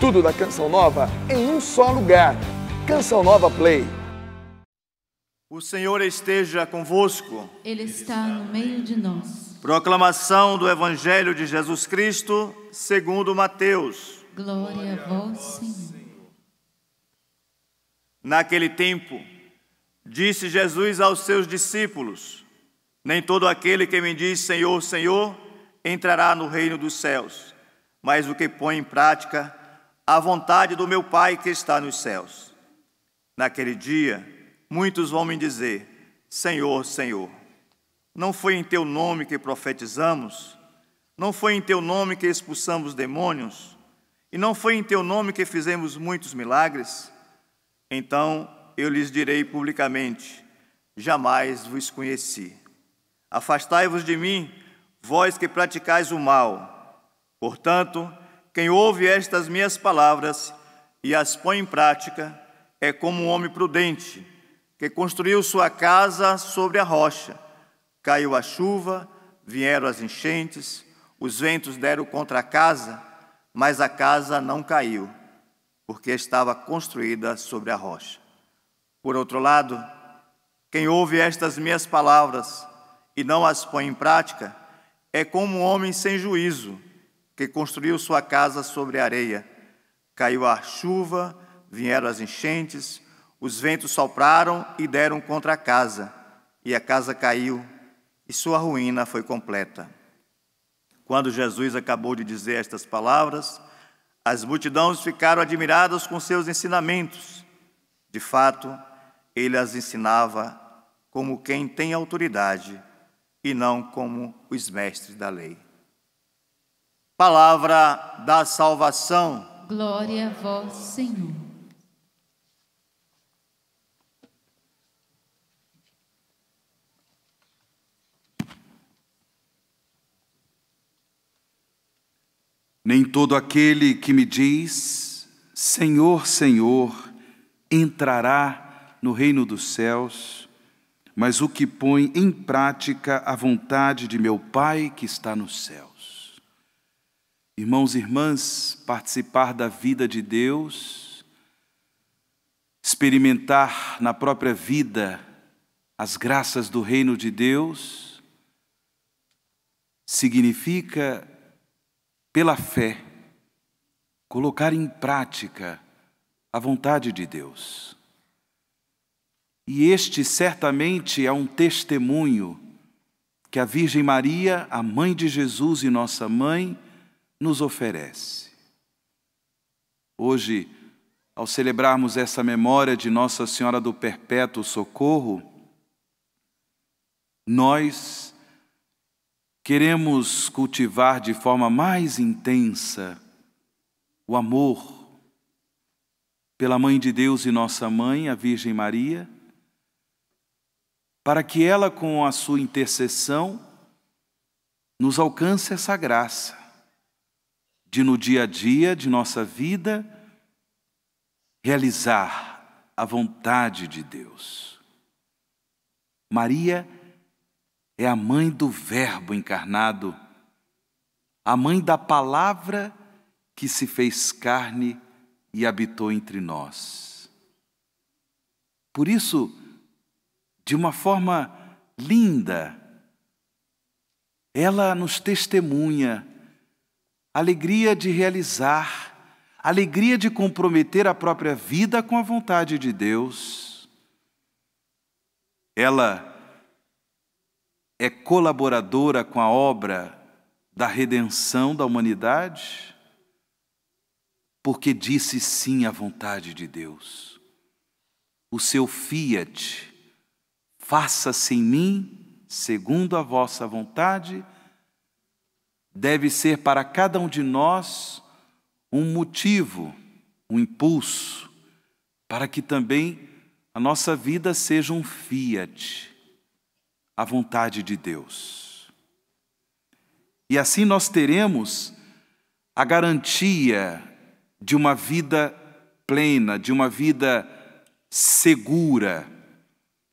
Tudo da Canção Nova em um só lugar. Canção Nova Play. O Senhor esteja convosco. Ele está no meio de nós. Proclamação do Evangelho de Jesus Cristo, segundo Mateus. Glória a vós, Senhor. Naquele tempo, disse Jesus aos seus discípulos: Nem todo aquele que me diz Senhor, Senhor, entrará no reino dos céus, mas o que põe em prática à vontade do meu Pai que está nos céus. Naquele dia, muitos vão me dizer: Senhor, Senhor, não foi em teu nome que profetizamos? Não foi em teu nome que expulsamos demônios? E não foi em teu nome que fizemos muitos milagres? Então eu lhes direi publicamente: Jamais vos conheci. Afastai-vos de mim, vós que praticais o mal. Portanto, quem ouve estas minhas palavras e as põe em prática é como um homem prudente que construiu sua casa sobre a rocha. Caiu a chuva, vieram as enchentes, os ventos deram contra a casa, mas a casa não caiu, porque estava construída sobre a rocha. Por outro lado, quem ouve estas minhas palavras e não as põe em prática é como um homem sem juízo que construiu sua casa sobre areia. Caiu a chuva, vieram as enchentes, os ventos sopraram e deram contra a casa, e a casa caiu, e sua ruína foi completa. Quando Jesus acabou de dizer estas palavras, as multidões ficaram admiradas com seus ensinamentos. De fato, ele as ensinava como quem tem autoridade e não como os mestres da lei. Palavra da salvação. Glória a vós, Senhor. Nem todo aquele que me diz, Senhor, Senhor, entrará no reino dos céus, mas o que põe em prática a vontade de meu Pai que está no céu. Irmãos e irmãs, participar da vida de Deus, experimentar na própria vida as graças do reino de Deus, significa, pela fé, colocar em prática a vontade de Deus. E este certamente é um testemunho que a Virgem Maria, a mãe de Jesus e nossa mãe, nos oferece. Hoje, ao celebrarmos essa memória de Nossa Senhora do Perpétuo Socorro, nós queremos cultivar de forma mais intensa o amor pela Mãe de Deus e nossa mãe, a Virgem Maria, para que ela, com a sua intercessão, nos alcance essa graça de no dia a dia de nossa vida realizar a vontade de Deus. Maria é a mãe do Verbo encarnado, a mãe da palavra que se fez carne e habitou entre nós. Por isso, de uma forma linda, ela nos testemunha alegria de realizar, alegria de comprometer a própria vida com a vontade de Deus. Ela é colaboradora com a obra da redenção da humanidade, porque disse sim à vontade de Deus. O seu fiat, faça-se em mim segundo a vossa vontade deve ser para cada um de nós um motivo, um impulso, para que também a nossa vida seja um fiat, a vontade de Deus. E assim nós teremos a garantia de uma vida plena, de uma vida segura,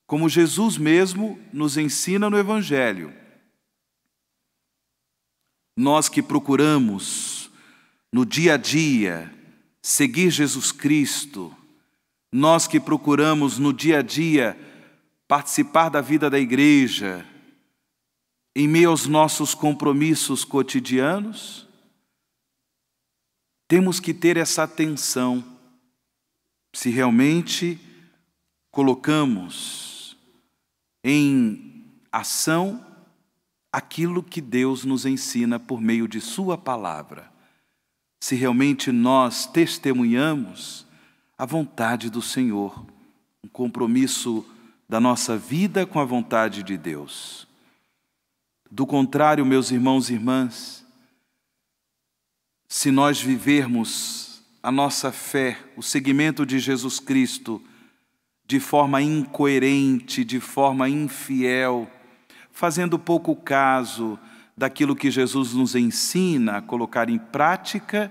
como Jesus mesmo nos ensina no Evangelho. Nós que procuramos, no dia a dia, seguir Jesus Cristo, nós que procuramos, no dia a dia, participar da vida da igreja, em meio aos nossos compromissos cotidianos, temos que ter essa atenção se realmente colocamos em ação aquilo que Deus nos ensina por meio de Sua palavra. Se realmente nós testemunhamos a vontade do Senhor, um compromisso da nossa vida com a vontade de Deus. Do contrário, meus irmãos e irmãs, se nós vivermos a nossa fé, o seguimento de Jesus Cristo, de forma incoerente, de forma infiel, fazendo pouco caso daquilo que Jesus nos ensina a colocar em prática,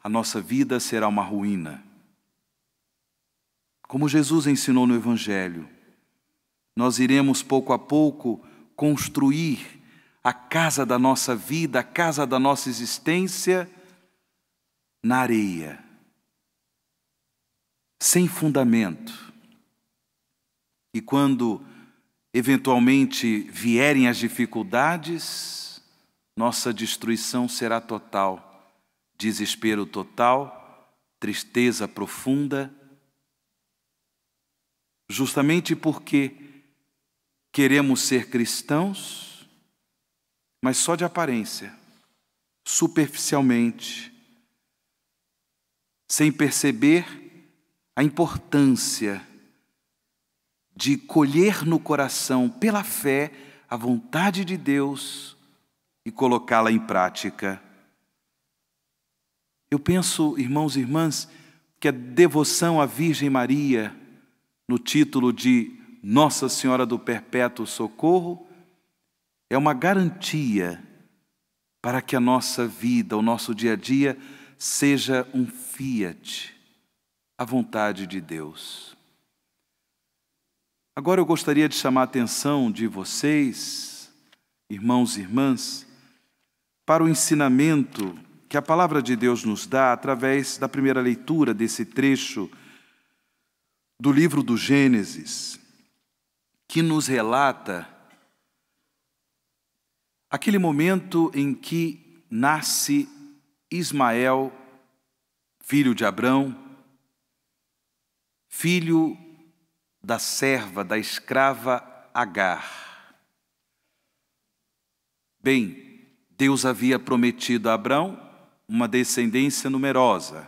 a nossa vida será uma ruína. Como Jesus ensinou no Evangelho, nós iremos pouco a pouco construir a casa da nossa vida, a casa da nossa existência na areia, sem fundamento. E quando eventualmente vierem as dificuldades, nossa destruição será total, desespero total, tristeza profunda, justamente porque queremos ser cristãos, mas só de aparência, superficialmente, sem perceber a importância de colher no coração, pela fé, a vontade de Deus e colocá-la em prática. Eu penso, irmãos e irmãs, que a devoção à Virgem Maria, no título de Nossa Senhora do Perpétuo Socorro, é uma garantia para que a nossa vida, o nosso dia a dia, seja um fiat à vontade de Deus. Agora eu gostaria de chamar a atenção de vocês, irmãos e irmãs, para o ensinamento que a palavra de Deus nos dá através da primeira leitura desse trecho do livro do Gênesis, que nos relata aquele momento em que nasce Ismael, filho de Abrão, filho da serva, da escrava Agar. Bem, Deus havia prometido a Abraão uma descendência numerosa.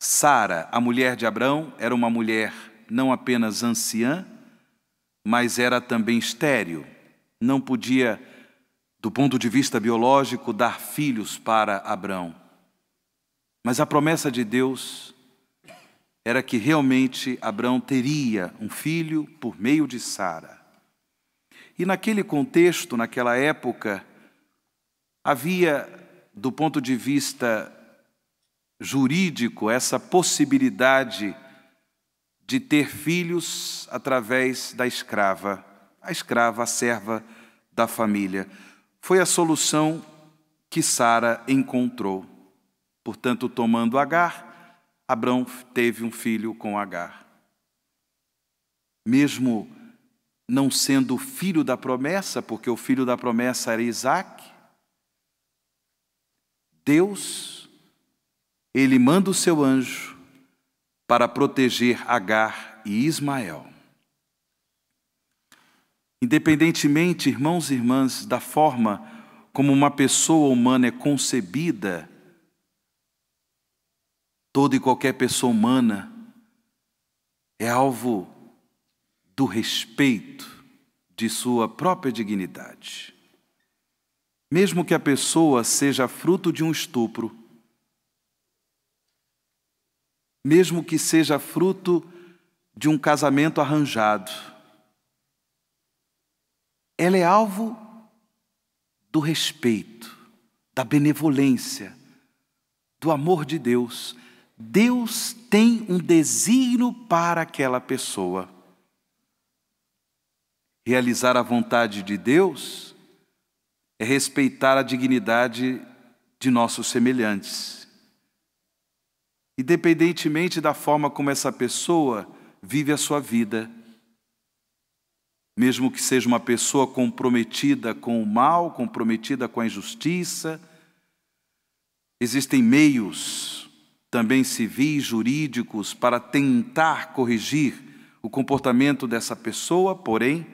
Sara, a mulher de Abraão, era uma mulher não apenas anciã, mas era também estéril. Não podia, do ponto de vista biológico, dar filhos para Abraão. Mas a promessa de Deus era que realmente Abraão teria um filho por meio de Sara. E naquele contexto, naquela época, havia, do ponto de vista jurídico, essa possibilidade de ter filhos através da escrava, a escrava, a serva da família. Foi a solução que Sara encontrou. Portanto, tomando Agar, Abrão teve um filho com Agar. Mesmo não sendo filho da promessa, porque o filho da promessa era Isaac, Deus, ele manda o seu anjo para proteger Agar e Ismael. Independentemente, irmãos e irmãs, da forma como uma pessoa humana é concebida, toda e qualquer pessoa humana é alvo do respeito de sua própria dignidade. Mesmo que a pessoa seja fruto de um estupro, mesmo que seja fruto de um casamento arranjado, ela é alvo do respeito, da benevolência, do amor de Deus. Deus tem um desígnio para aquela pessoa. Realizar a vontade de Deus é respeitar a dignidade de nossos semelhantes. Independentemente da forma como essa pessoa vive a sua vida, mesmo que seja uma pessoa comprometida com o mal, comprometida com a injustiça, existem meios também civis, jurídicos, para tentar corrigir o comportamento dessa pessoa, porém,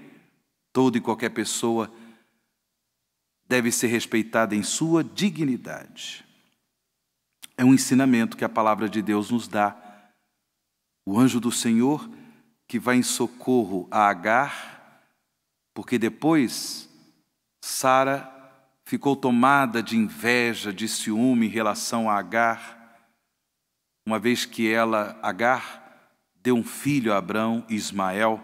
toda e qualquer pessoa deve ser respeitada em sua dignidade. É um ensinamento que a palavra de Deus nos dá. O anjo do Senhor que vai em socorro a Agar, porque depois Sara ficou tomada de inveja, de ciúme em relação a Agar uma vez que ela, Agar, deu um filho a Abraão, Ismael.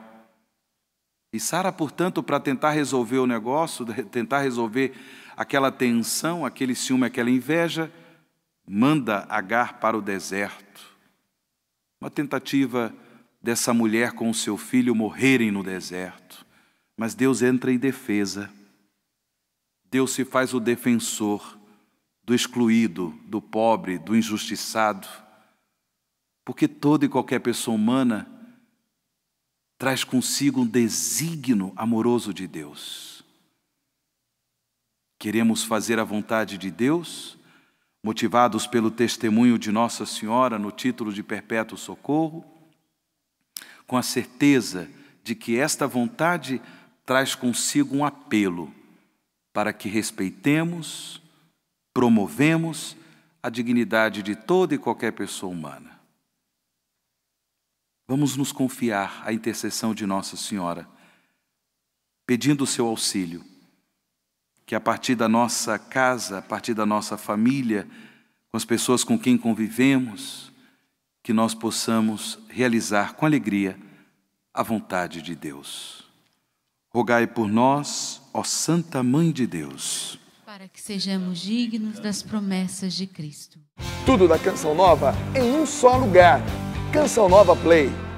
E Sara, portanto, para tentar resolver o negócio, tentar resolver aquela tensão, aquele ciúme, aquela inveja, manda Agar para o deserto. Uma tentativa dessa mulher com o seu filho morrerem no deserto. Mas Deus entra em defesa. Deus se faz o defensor do excluído, do pobre, do injustiçado. Porque toda e qualquer pessoa humana traz consigo um desígnio amoroso de Deus. Queremos fazer a vontade de Deus, motivados pelo testemunho de Nossa Senhora no título de Perpétuo Socorro, com a certeza de que esta vontade traz consigo um apelo para que respeitemos, promovemos a dignidade de toda e qualquer pessoa humana. Vamos nos confiar à intercessão de Nossa Senhora, pedindo o seu auxílio, que a partir da nossa casa, a partir da nossa família, com as pessoas com quem convivemos, que nós possamos realizar com alegria a vontade de Deus. Rogai por nós, ó Santa Mãe de Deus, para que sejamos dignos das promessas de Cristo. Tudo da Canção Nova em um só lugar Canção Nova Play.